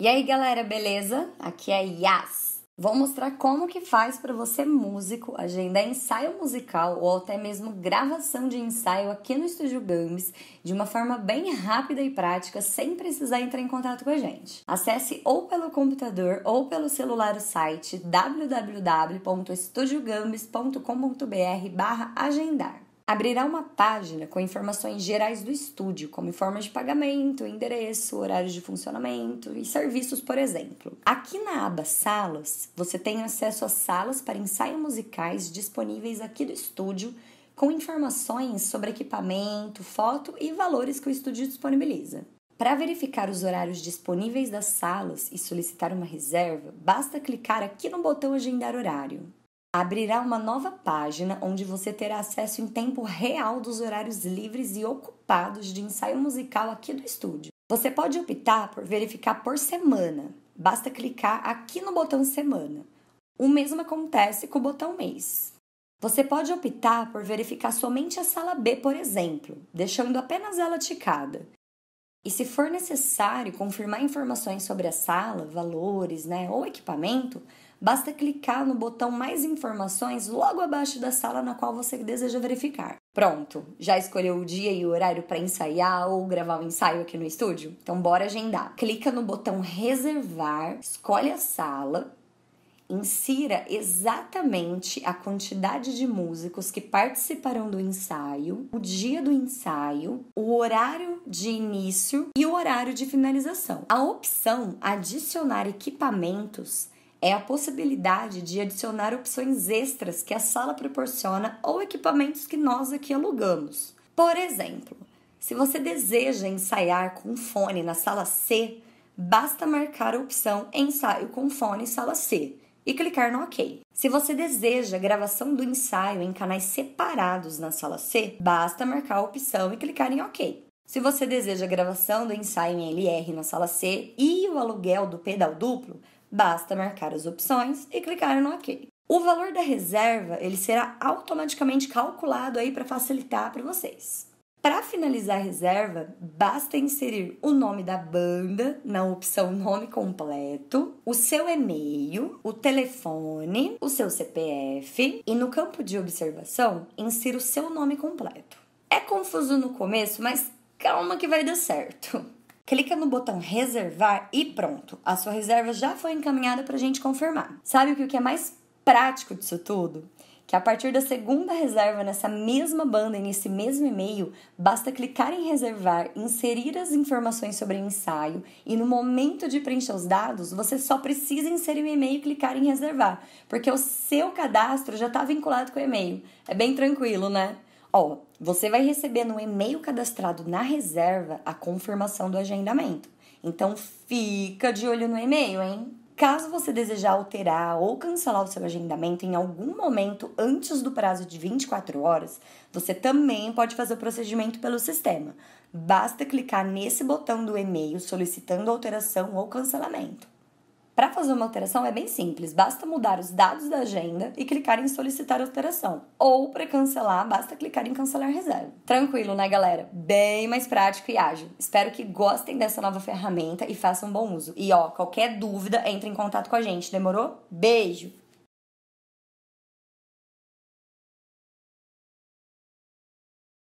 E aí, galera, beleza? Aqui é Yas. Vou mostrar como que faz para você músico agendar ensaio musical ou até mesmo gravação de ensaio aqui no Estúdio Games de uma forma bem rápida e prática, sem precisar entrar em contato com a gente. Acesse ou pelo computador ou pelo celular o site www.estudiogames.com.br/agendar. Abrirá uma página com informações gerais do estúdio, como formas de pagamento, endereço, horários de funcionamento e serviços, por exemplo. Aqui na aba Salas, você tem acesso a salas para ensaios musicais disponíveis aqui do estúdio, com informações sobre equipamento, foto e valores que o estúdio disponibiliza. Para verificar os horários disponíveis das salas e solicitar uma reserva, basta clicar aqui no botão Agendar Horário abrirá uma nova página onde você terá acesso em tempo real dos horários livres e ocupados de ensaio musical aqui do estúdio. Você pode optar por verificar por semana. Basta clicar aqui no botão semana. O mesmo acontece com o botão mês. Você pode optar por verificar somente a sala B, por exemplo, deixando apenas ela ticada. E se for necessário confirmar informações sobre a sala, valores né, ou equipamento, Basta clicar no botão Mais Informações logo abaixo da sala na qual você deseja verificar. Pronto, já escolheu o dia e o horário para ensaiar ou gravar o um ensaio aqui no estúdio? Então bora agendar. Clica no botão Reservar, escolhe a sala, insira exatamente a quantidade de músicos que participarão do ensaio, o dia do ensaio, o horário de início e o horário de finalização. A opção adicionar equipamentos é a possibilidade de adicionar opções extras que a sala proporciona ou equipamentos que nós aqui alugamos. Por exemplo, se você deseja ensaiar com fone na sala C, basta marcar a opção Ensaio com fone sala C e clicar no OK. Se você deseja gravação do ensaio em canais separados na sala C, basta marcar a opção e clicar em OK. Se você deseja gravação do ensaio em LR na sala C e o aluguel do pedal duplo, Basta marcar as opções e clicar no OK. O valor da reserva ele será automaticamente calculado aí para facilitar para vocês. Para finalizar a reserva, basta inserir o nome da banda na opção nome completo, o seu e-mail, o telefone, o seu CPF e no campo de observação insira o seu nome completo. É confuso no começo, mas calma que vai dar certo clica no botão reservar e pronto, a sua reserva já foi encaminhada para a gente confirmar. Sabe o que é mais prático disso tudo? que a partir da segunda reserva nessa mesma banda e nesse mesmo e-mail, basta clicar em reservar, inserir as informações sobre o ensaio e no momento de preencher os dados, você só precisa inserir o e-mail e clicar em reservar, porque o seu cadastro já está vinculado com o e-mail. É bem tranquilo, né? Ó, você vai receber no e-mail cadastrado na reserva a confirmação do agendamento. Então fica de olho no e-mail, hein? Caso você desejar alterar ou cancelar o seu agendamento em algum momento antes do prazo de 24 horas, você também pode fazer o procedimento pelo sistema. Basta clicar nesse botão do e-mail solicitando alteração ou cancelamento. Para fazer uma alteração é bem simples, basta mudar os dados da agenda e clicar em solicitar alteração. Ou para cancelar, basta clicar em cancelar reserva. Tranquilo, né, galera? Bem mais prático e ágil. Espero que gostem dessa nova ferramenta e façam bom uso. E ó, qualquer dúvida, entre em contato com a gente, demorou? Beijo!